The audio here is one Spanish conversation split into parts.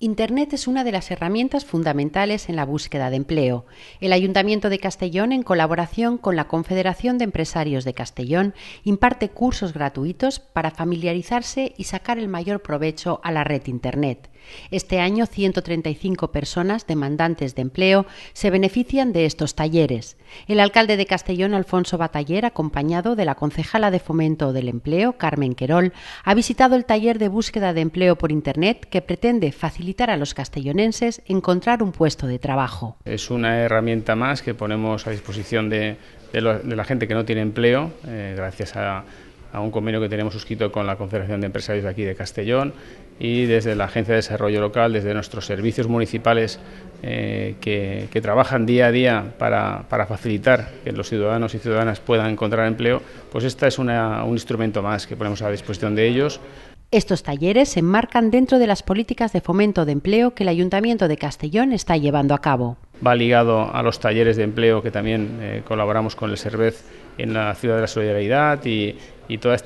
Internet es una de las herramientas fundamentales en la búsqueda de empleo. El Ayuntamiento de Castellón, en colaboración con la Confederación de Empresarios de Castellón, imparte cursos gratuitos para familiarizarse y sacar el mayor provecho a la red Internet. Este año, 135 personas demandantes de empleo se benefician de estos talleres. El alcalde de Castellón, Alfonso Bataller, acompañado de la concejala de Fomento del Empleo, Carmen Querol, ha visitado el taller de búsqueda de empleo por Internet que pretende facilitar a los castellonenses encontrar un puesto de trabajo. Es una herramienta más que ponemos a disposición de, la gente que no tiene empleo, eh, gracias a, un convenio que tenemos suscrito con la Confederación de Empresarios de aquí de Castellón y desde la Agencia de Desarrollo Local, desde nuestros servicios municipales eh, que, trabajan día a día para, facilitar que los ciudadanos y ciudadanas puedan encontrar empleo, pues esta es un instrumento más que ponemos a disposición de ellos. Estos talleres se enmarcan dentro de las políticas de fomento de empleo que el Ayuntamiento de Castellón está llevando a cabo. Va ligado a los talleres de empleo que también eh, colaboramos con el CERVEZ en la Ciudad de la Solidaridad y, todos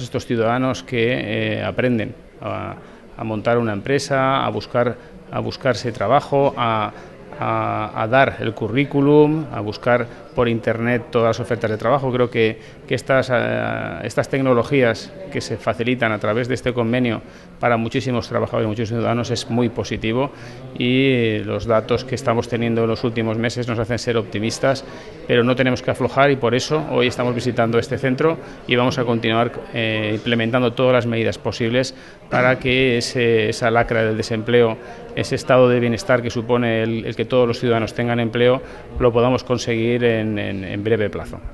estos ciudadanos que eh, aprenden a, a, montar una empresa, a, buscar, a buscarse trabajo, a a, dar el currículum, a buscar por Internet todas las ofertas de trabajo. Creo que, que estas, eh, estas tecnologías que se facilitan a través de este convenio para muchísimos trabajadores y muchos ciudadanos es muy positivo y los datos que estamos teniendo en los últimos meses nos hacen ser optimistas pero no tenemos que aflojar y por eso hoy estamos visitando este centro y vamos a continuar eh, implementando todas las medidas posibles para que esa lacra del desempleo, ese estado de bienestar que supone el, que todos los ciudadanos tengan empleo, lo podamos conseguir en breve plazo.